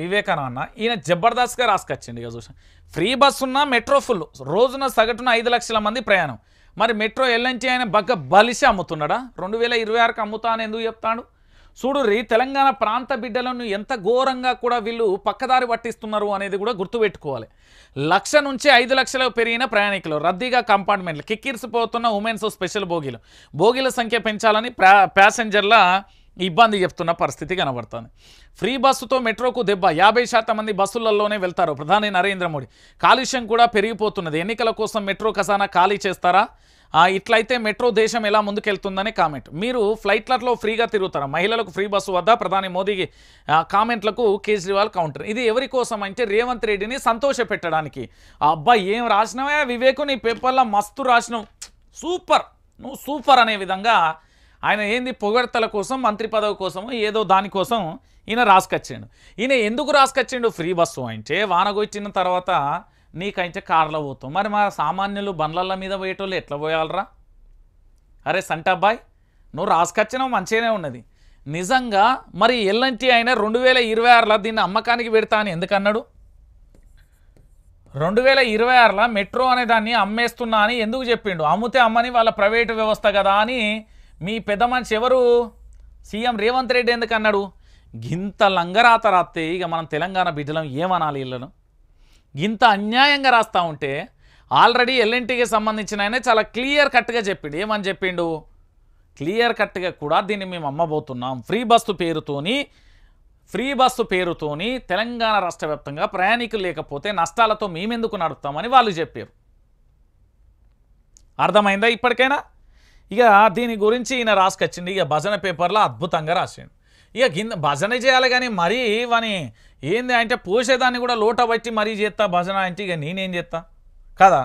వివేకానంద ఈయన జబర్దస్త్గా రాసుకొచ్చండి ఇక చూసిన ఫ్రీ బస్ ఉన్న మెట్రో ఫుల్ రోజున సగటున ఐదు లక్షల మంది ప్రయాణం మరి మెట్రో ఎల్లంచి ఆయన బగ్గ బలిసి అమ్ముతున్నాడా రెండు వేల ఇరవై ఆరుకి అమ్ముతాను ఎందుకు చెప్తాడు రీ తెలంగాణ ప్రాంత బిడ్డలను ఎంత ఘోరంగా కూడా వీళ్ళు పక్కదారి పట్టిస్తున్నారు అనేది కూడా గుర్తుపెట్టుకోవాలి లక్ష నుంచి ఐదు లక్షలు పెరిగిన ప్రయాణికులు రద్దీగా కంపార్ట్మెంట్లు కిక్కిర్సిపోతున్న ఉమెన్స్ స్పెషల్ బోగీలు బోగీల సంఖ్య పెంచాలని ప్యాసింజర్ల ఇబ్బంది చెప్తున్న పరిస్థితి కనబడుతుంది ఫ్రీ బస్సుతో మెట్రోకు దెబ్బ యాభై శాతం మంది బస్సులలోనే వెళ్తారు ప్రధాని నరేంద్ర మోడీ కాలుష్యం కూడా పెరిగిపోతున్నది ఎన్నికల కోసం మెట్రో ఖజానా ఖాళీ చేస్తారా ఇట్లయితే మెట్రో దేశం ఎలా ముందుకెళ్తుందని కామెంట్ మీరు ఫ్లైట్లలో ఫ్రీగా తిరుగుతారు మహిళలకు ఫ్రీ బస్సు వద్ద ప్రధాని మోదీకి కామెంట్లకు కేజ్రీవాల్ కౌంటర్ ఇది ఎవరి కోసం అంటే రేవంత్ రెడ్డిని సంతోష పెట్టడానికి అబ్బా ఏం రాసినవే వివేకుని పేపర్లో మస్తు రాసినావు సూపర్ నువ్వు సూపర్ అనే విధంగా ఆయన ఏంది పొగడతల కోసం మంత్రి పదవి కోసం ఏదో దానికోసం ఈయన రాసుకొచ్చాడు ఈయన ఎందుకు రాసుకొచ్చిండు ఫ్రీ బస్సు అంటే వానగొచ్చిన తర్వాత నీకైతే కార్లో పోతాం మరి మా సామాన్యులు బండ్లల మీద పోయేటోళ్ళు ఎట్లా పోయాలరా అరే సంటాబ్బాయ్ నువ్వు రాసుకొచ్చినావు మంచిగానే ఉన్నది నిజంగా మరి ఎల్లంటి ఆయన రెండు వేల ఇరవై ఆరులో దీన్ని అమ్మకానికి పెడతా అని ఎందుకన్నాడు రెండు వేల ఇరవై ఆరులో మెట్రో అనే దాన్ని అమ్మేస్తున్నా అని ఎందుకు చెప్పిండు అమ్మితే అమ్మని వాళ్ళ ప్రైవేటు వ్యవస్థ కదా అని మీ పెద్ద మనిషి ఎవరు సీఎం రేవంత్ రెడ్డి ఎందుకు అన్నాడు గింత లంగరాత రాస్తే ఇక మనం తెలంగాణ బిడ్డలం ఏమనాలి వీళ్ళను గింత అన్యాయంగా రాస్తూ ఉంటే ఆల్రెడీ ఎల్ఎన్టీకి సంబంధించిన ఆయన చాలా క్లియర్ కట్గా చెప్పిండు ఏమని చెప్పిండు క్లియర్ కట్గా కూడా దీన్ని మేము అమ్మబోతున్నాం ఫ్రీ బస్సు పేరుతోని ఫ్రీ బస్సు పేరుతోని తెలంగాణ రాష్ట్ర వ్యాప్తంగా ప్రయాణికులు లేకపోతే నష్టాలతో మేమెందుకు నడుపుతామని వాళ్ళు చెప్పారు అర్థమైందా ఇప్పటికైనా ఇక దీని గురించి ఈయన రాసుకొచ్చింది ఇక భజన పేపర్లో అద్భుతంగా రాసిండు ఇక కింద భజన చేయాలి కానీ మరీ వాని ఏంది అంటే పోసేదాన్ని కూడా లోట బట్టి మరీ చేస్తా భజన అంటే ఇక నేనేం చేస్తా కదా